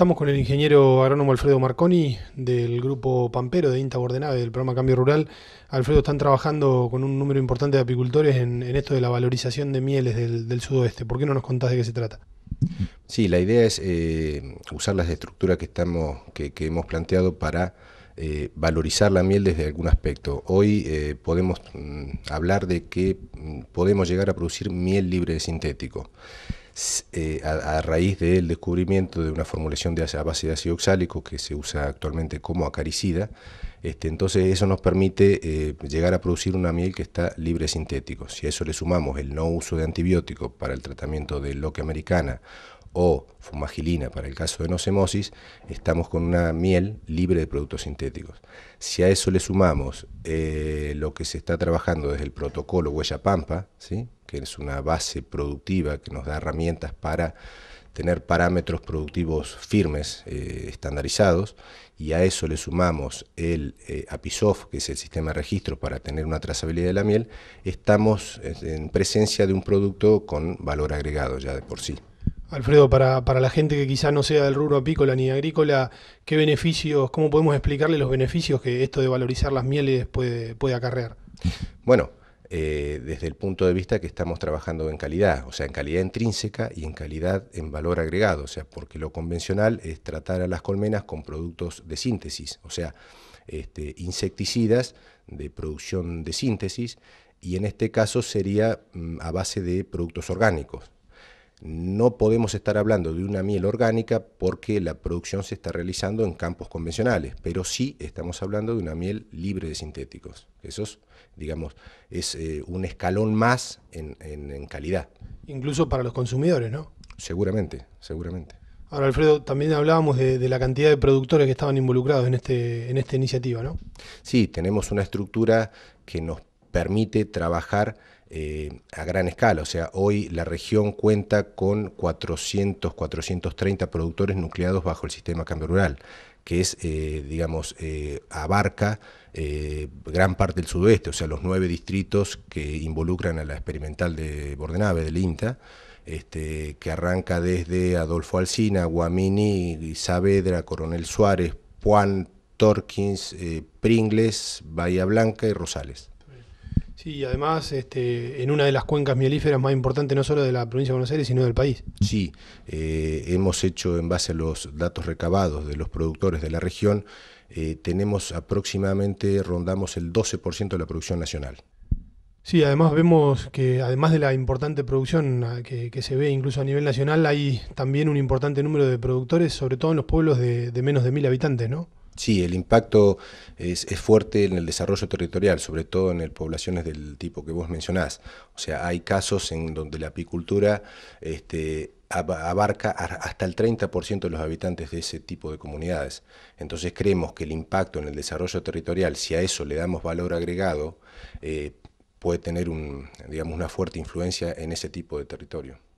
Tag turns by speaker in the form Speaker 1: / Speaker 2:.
Speaker 1: Estamos con el ingeniero agrónomo Alfredo Marconi del grupo Pampero de INTA Bordenave del programa Cambio Rural. Alfredo, están trabajando con un número importante de apicultores en, esto de la valorización de mieles del, sudoeste. ¿Por qué no nos contás de qué se trata?
Speaker 2: Sí, la idea es eh, usar las estructuras que, estamos, que, hemos planteado para eh, valorizar la miel desde algún aspecto. Hoy eh, podemos mm, hablar de que mm, podemos llegar a producir miel libre de sintético. Eh, a, raíz del descubrimiento de una formulación de, a base de ácido oxálico que se usa actualmente como acaricida, este, entonces eso nos permite eh, llegar a producir una miel que está libre de sintéticos. Si a eso le sumamos el no uso de antibióticos para el tratamiento de loque americana o fumagilina para el caso de nosemosis, estamos con una miel libre de productos sintéticos. Si a eso le sumamos eh, lo que se está trabajando desde el protocolo Huella Pampa, ¿sí? que es una base productiva que nos da herramientas para tener parámetros productivos firmes, eh, estandarizados, y a eso le sumamos el eh, APISOF, que es el sistema de registro para tener una trazabilidad de la miel, estamos en presencia de un producto con valor agregado ya de por sí.
Speaker 1: Alfredo, para, para la gente que quizá no sea del rubro apícola ni agrícola, ¿qué beneficios, cómo podemos explicarle los beneficios que esto de valorizar las mieles puede, puede acarrear?
Speaker 2: Bueno, eh, desde el punto de vista que estamos trabajando en calidad, o sea, en calidad intrínseca y en calidad en valor agregado, o sea, porque lo convencional es tratar a las colmenas con productos de síntesis, o sea, este, insecticidas de producción de síntesis, y en este caso sería mm, a base de productos orgánicos, no podemos estar hablando de una miel orgánica porque la producción se está realizando en campos convencionales, pero sí estamos hablando de una miel libre de sintéticos. Eso digamos, es eh, un escalón más en, calidad.
Speaker 1: Incluso para los consumidores, ¿no?
Speaker 2: Seguramente, seguramente.
Speaker 1: Ahora, Alfredo, también hablábamos de, la cantidad de productores que estaban involucrados en, este, en esta iniciativa, ¿no? Sí,
Speaker 2: tenemos una estructura que nos permite trabajar eh, a gran escala. O sea, hoy la región cuenta con 400, 430 productores nucleados bajo el sistema cambio rural, que es, eh, digamos, eh, abarca gran parte del sudoeste, o sea, los nueve distritos que involucran a la experimental de Bordenave, del INTA. Este, que arranca desde Adolfo Alsina, Guamini, Saavedra, Coronel Suárez, Puan, Torkins, Pringles, Bahía Blanca y Rosales.
Speaker 1: Sí, además este, en una de las cuencas mielíferas más importantes no solo de la provincia de Buenos Aires, sino del país.
Speaker 2: Sí, eh, hemos hecho en base a los datos recabados de los productores de la región, eh, tenemos aproximadamente, rondamos el 12% de la producción nacional.
Speaker 1: Sí, además vemos que además de la importante producción que, se ve incluso a nivel nacional, hay también un importante número de productores, sobre todo en los pueblos de, de menos de mil habitantes, ¿no?
Speaker 2: Sí, el impacto es, fuerte en el desarrollo territorial, sobre todo en el, poblaciones del tipo que vos mencionás. O sea, hay casos en donde la apicultura este, abarca hasta el 30% de los habitantes de ese tipo de comunidades. Entonces creemos que el impacto en el desarrollo territorial, si a eso le damos valor agregado, eh, puede tener digamos, una fuerte influencia en ese tipo de territorio.